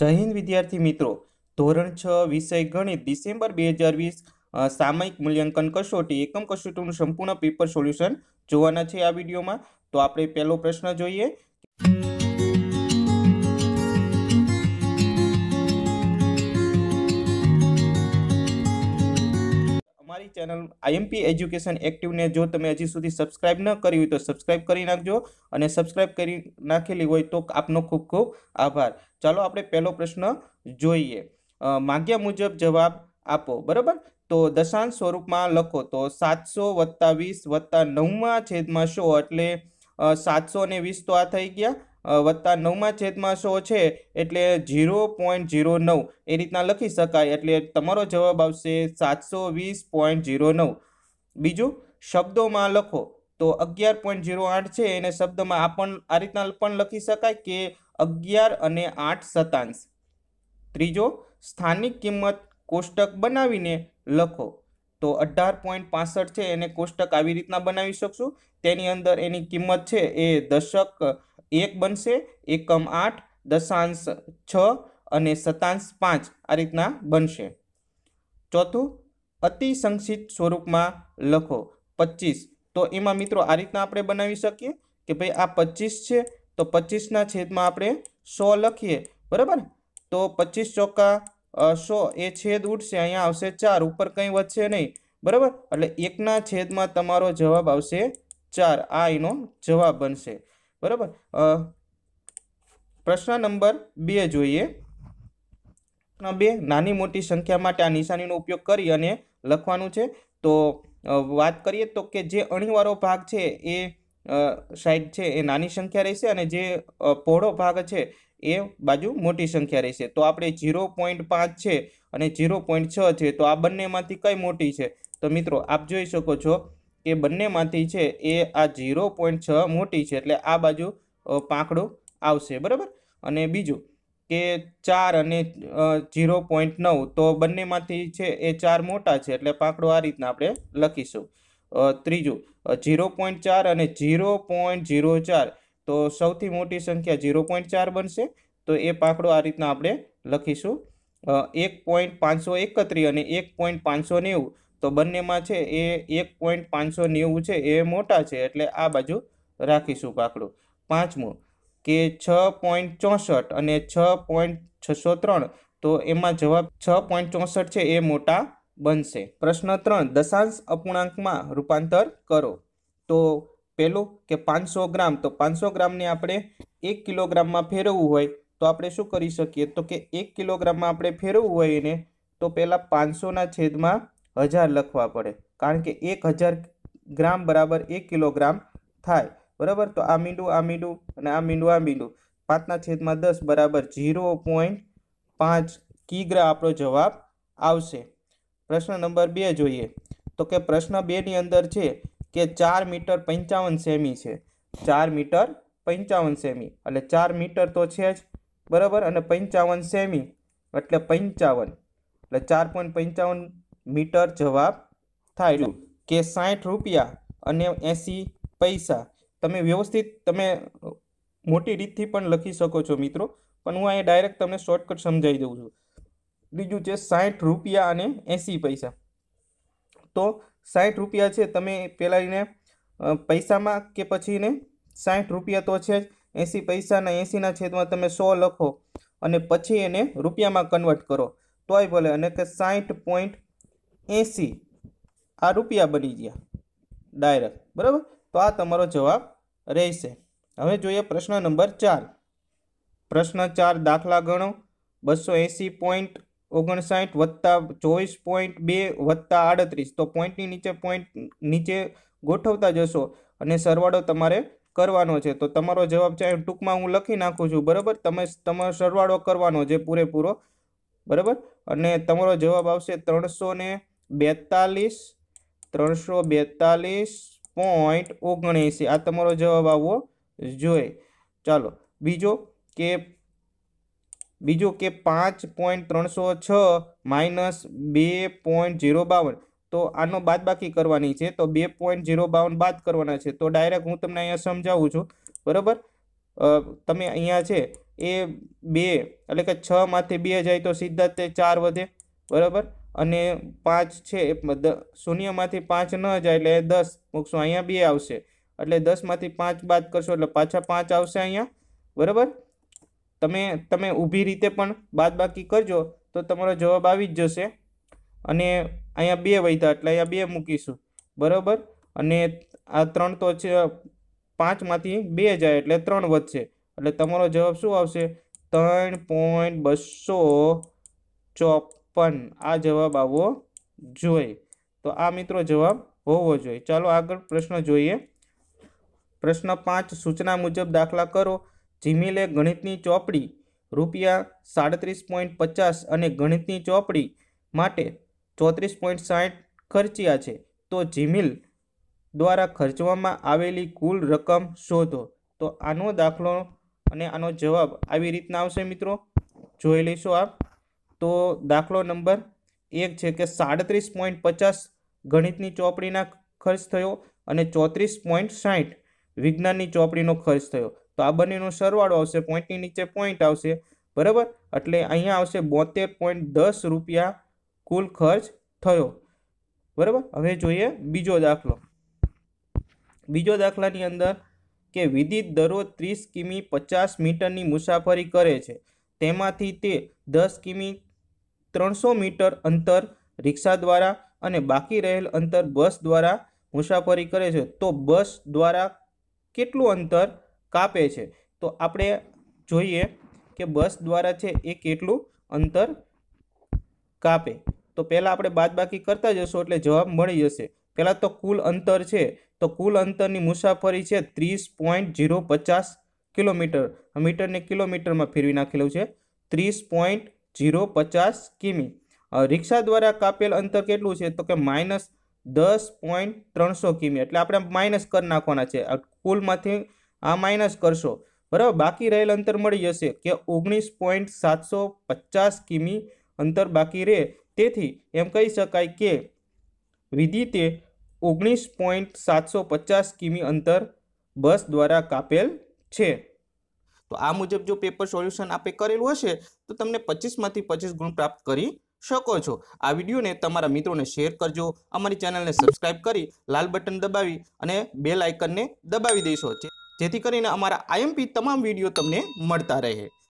જય હિન્દ વિદ્યાર્થી મિત્રો ધોરણ છ વિષય ગણિત ડિસેમ્બર બે હજાર વીસ સામયિક મૂલ્યાંકન કસોટી એકમ કસોટીનું સંપૂર્ણ પેપર સોલ્યુશન જોવાના છે આ વિડીયોમાં તો આપણે પહેલો પ્રશ્ન જોઈએ ચેનલ આઈએમપી એજ્યુકેશન એક્ટિવને જો તમે હજી સુધી સબસ્ક્રાઇબ ન કરી હોય તો સબસ્ક્રાઈબ કરી નાખજો અને સબસ્ક્રાઇબ કરી નાખેલી હોય તો આપનો ખૂબ ખૂબ આભાર ચાલો આપણે પહેલો પ્રશ્ન જોઈએ માગ્યા મુજબ જવાબ આપો બરાબર તો દશાંશ સ્વરૂપમાં લખો તો સાતસો વત્તા વીસ વત્તા નવમાં છેદમાં શો એટલે સાતસો ને વીસ તો આ થઈ ગયા વત્તા નવમાં છેદમાં સો છે એટલે ઝીરો પોઈન્ટ ઝીરો નવ એ રીતના લખી શકાય એટલે તમારો જવાબ આવશે સાતસો વીસ પોઈન્ટ ઝીરો નવ બીજું શબ્દોમાં લખો તો અગિયાર પોઈન્ટ ઝીરો આઠ છે એને શબ્દમાં આપણ આ રીતના પણ લખી શકાય કે અગિયાર અને આઠ શતાંશ ત્રીજો સ્થાનિક કિંમત કોષ્ટક બનાવીને લખો તો અઢાર પોઈન્ટ પાસઠ છે એને કોષ્ટક આવી રીતના બનાવી શકશું તેની અંદર એની કિંમત છે એ દશક એક બનશે એકમ આઠ દશાંશ છ અને શતાંશ પાંચ આ રીતના બનશે ચોથું અતિ સંક્ષિપ્ત સ્વરૂપમાં લખો પચીસ તો એમાં મિત્રો આ રીતના આપણે બનાવી શકીએ કે ભાઈ આ પચીસ છે તો પચીસના છેદમાં આપણે સો લખીએ બરાબર તો પચીસ ચોક્કા સો એ છેદ ઉઠશે અહીંયા આવશે ચાર ઉપર કંઈ વધશે નહીં બરાબર એટલે એકના છેદમાં તમારો જવાબ આવશે ચાર આ એનો જવાબ બનશે બરાબર પ્રશ્ન નંબર બે જોઈએ બે નાની મોટી સંખ્યા માટે આ નિશાનીનો ઉપયોગ કરી અને લખવાનું છે તો વાત કરીએ તો કે જે અણીવાળો ભાગ છે એ સાઈડ છે એ નાની સંખ્યા રહેશે અને જે પહોળો ભાગ છે એ બાજુ મોટી સંખ્યા રહેશે તો આપણે ઝીરો પોઈન્ટ પાંચ છે અને ઝીરો પોઈન્ટ છ છે તો આ બંનેમાંથી કઈ મોટી છે તો મિત્રો આપ જોઈ શકો છો એ બંનેમાંથી છે એ આ ઝીરો પોઈન્ટ છ મોટી છે એટલે આ બાજુ પાંખડો આવશે બરાબર અને બીજું કે ચાર અને ઝીરો પોઈન્ટ નવ તો બંનેમાંથી છે એ ચાર મોટા છે એટલે પાંખડો આ રીતના આપણે લખીશું ત્રીજું ઝીરો પોઈન્ટ ચાર અને ઝીરો પોઈન્ટ ઝીરો ચાર તો સૌથી મોટી સંખ્યા ઝીરો પોઈન્ટ ચાર બનશે તો એ પાંખડો આ રીતના આપણે લખીશું એક પોઈન્ટ પાંચસો એકત્રીસ અને એક પોઈન્ટ પાંચસો નેવું તો બંનેમાં છે એ એક પોઈન્ટ પાંચસો નેવું છે એ મોટા છે એટલે આ બાજુ રાખીશું કાકડું પાંચમું કે છ પોઈન્ટ ચોસઠ અને છ પોઈન્ટ છસો ત્રણ તો એમાં જવાબ છ પોઈન્ટ ચોસઠ છે એ મોટા બનશે પ્રશ્ન ત્રણ દશાંશ અપૂર્ણાંકમાં રૂપાંતર કરો તો પહેલું કે પાંચસો ગ્રામ તો પાંચસો ગ્રામને આપણે એક કિલોગ્રામમાં ફેરવવું હોય તો આપણે શું કરી શકીએ તો કે એક કિલોગ્રામમાં આપણે ફેરવવું હોય એને તો પહેલાં પાંચસોના છેદમાં હજાર લખવા પડે કારણ કે એક હજાર ગ્રામ બરાબર એક કિલોગ્રામ થાય બરાબર તો આ મીંડું આ મીંડું અને આ મીંડું આ મીંડું પાંચના છેદમાં દસ બરાબર ઝીરો પોઈન્ટ પાંચ કિગ્રા આપણો જવાબ આવશે પ્રશ્ન નંબર બે જોઈએ તો કે પ્રશ્ન બેની અંદર છે કે ચાર મીટર પંચાવન સેમી છે ચાર મીટર પંચાવન સેમી એટલે ચાર મીટર તો છે જ બરાબર અને પંચાવન સેમી એટલે પંચાવન એટલે ચાર પોઈન્ટ પંચાવન મીટર જવાબ થાય કે સાઠ રૂપિયા અને એંસી પૈસા તમે વ્યવસ્થિત તમે મોટી રીતથી પણ લખી શકો છો મિત્રો પણ હું અહીંયા ડાયરેક્ટ તમને શોર્ટકટ સમજાવી દઉં છું બીજું છે સાઠ રૂપિયા અને એંસી પૈસા તો સાઠ રૂપિયા છે તમે પહેલાં એને પૈસામાં કે પછી એને સાઠ રૂપિયા તો છે જ એંસી પૈસાના એંસીના છેદમાં તમે સો લખો અને પછી એને રૂપિયામાં કન્વર્ટ કરો તોય ભલે અને કે સાઠ પોઈન્ટ એંસી આ રૂપિયા બની ગયા ડાયરેક્ટ બરાબર તો આ તમારો જવાબ રહેશે હવે જોઈએ પ્રશ્ન નંબર ચાર પ્રશ્ન ચાર દાખલા ગણો બસો એંસી પોઈન્ટ ઓગણસાઠ વત્તા ચોવીસ પોઈન્ટ બે વત્તા આડત્રીસ તો પોઈન્ટની નીચે પોઈન્ટ નીચે ગોઠવતા જશો અને સરવાળો તમારે કરવાનો છે તો તમારો જવાબ છે ટૂંકમાં હું લખી નાખું છું બરાબર તમે તમારો સરવાળો કરવાનો છે પૂરેપૂરો બરાબર અને તમારો જવાબ આવશે ત્રણસો ને બેતાલીસ ત્રણસો બેતાલીસ પોઈન્ટ ઓગણએંસી આ તમારો જવાબ આવવો જોઈએ ચાલો બીજો કે બીજો કે પાંચ પોઈન્ટ ત્રણસો છ માઇનસ બે પોઈન્ટ ઝીરો બાવન તો આનો બાદબાકી કરવાની છે તો બે પોઈન્ટ ઝીરો બાવન બાદ કરવાના છે તો ડાયરેક્ટ હું તમને અહીંયા સમજાવું છું બરાબર તમે અહીંયા છે એ બે એટલે કે છમાંથી બે જાય તો સીધા તે ચાર વધે બરાબર અને પાંચ છે એ શૂન્યમાંથી પાંચ ન જાય એટલે દસ મૂકશું અહીંયા બે આવશે એટલે દસમાંથી પાંચ બાદ કરશો એટલે પાછા પાંચ આવશે અહીંયા બરાબર તમે તમે ઊભી રીતે પણ બાદબાકી કરજો તો તમારો જવાબ આવી જ જશે અને અહીંયા બે વૈધા એટલે અહીંયા બે મૂકીશું બરાબર અને આ ત્રણ તો છે પાંચમાંથી બે જાય એટલે ત્રણ વધશે એટલે તમારો જવાબ શું આવશે ત્રણ પોઈન્ટ બસો ચોપ પણ આ જવાબ આવવો જોઈએ તો આ મિત્રો જવાબ હોવો જોઈએ ચાલો આગળ પ્રશ્ન જોઈએ પ્રશ્ન પાંચ સૂચના મુજબ દાખલા કરો જીમીલે ગણિતની ચોપડી રૂપિયા સાડત્રીસ પોઈન્ટ પચાસ અને ગણિતની ચોપડી માટે ચોત્રીસ પોઈન્ટ સાઠ ખર્ચ્યા છે તો જીમીલ દ્વારા ખર્ચવામાં આવેલી કુલ રકમ શોધો તો આનો દાખલો અને આનો જવાબ આવી રીતના આવશે મિત્રો જોઈ લઈશું આપ તો દાખલો નંબર એક છે કે સાડત્રીસ પોઈન્ટ પચાસ ગણિતની ચોપડીના ખર્ચ થયો અને ચોત્રીસ પોઈન્ટ સાહીઠ વિજ્ઞાનની ચોપડીનો ખર્ચ થયો તો આ બંનેનો સરવાળો આવશે પોઈન્ટની નીચે પોઈન્ટ આવશે બરાબર એટલે અહીંયા આવશે બોતેર પોઈન્ટ દસ રૂપિયા કુલ ખર્ચ થયો બરાબર હવે જોઈએ બીજો દાખલો બીજો દાખલાની અંદર કે વિદિત દરરોજ ત્રીસ કિમી પચાસ મીટરની મુસાફરી કરે છે તેમાંથી તે દસ કિમી ત્રણસો મીટર અંતર રિક્ષા દ્વારા અને બાકી રહેલ અંતર બસ દ્વારા મુસાફરી કરે છે તો બસ દ્વારા કેટલું અંતર કાપે છે તો આપણે જોઈએ કે બસ દ્વારા છે એ કેટલું અંતર કાપે તો પહેલાં આપણે બાદબાકી કરતા જશું એટલે જવાબ મળી જશે પહેલાં તો કુલ અંતર છે તો કુલ અંતરની મુસાફરી છે ત્રીસ પોઈન્ટ જીરો પચાસ કિલોમીટર મીટરને કિલોમીટરમાં ફેરવી નાખેલું છે ત્રીસ પોઈન્ટ જીરો પચાસ કિમી રિક્ષા દ્વારા કાપેલ અંતર કેટલું છે તો કે માઇનસ દસ પોઈન્ટ ત્રણસો કિમી એટલે આપણે માઇનસ કરી નાખવાના છે કુલમાંથી આ માઇનસ કરશો બરાબર બાકી રહેલ અંતર મળી જશે કે ઓગણીસ પોઈન્ટ સાતસો પચાસ કિમી અંતર બાકી રહે તેથી એમ કહી શકાય કે વિદિતે ઓગણીસ પોઈન્ટ સાતસો પચાસ કિમી અંતર બસ દ્વારા કાપેલ છે તો આ મુજબ જો પેપર સોલ્યુશન આપે કરેલું હશે તો તમને પચીસમાંથી પચીસ ગુણ પ્રાપ્ત કરી શકો છો આ વિડીયોને તમારા મિત્રોને શેર કરજો અમારી ચેનલને સબસ્ક્રાઇબ કરી લાલ બટન દબાવી અને બે લાઇકનને દબાવી દેશો જેથી કરીને અમારા આઈએમપી તમામ વિડીયો તમને મળતા રહે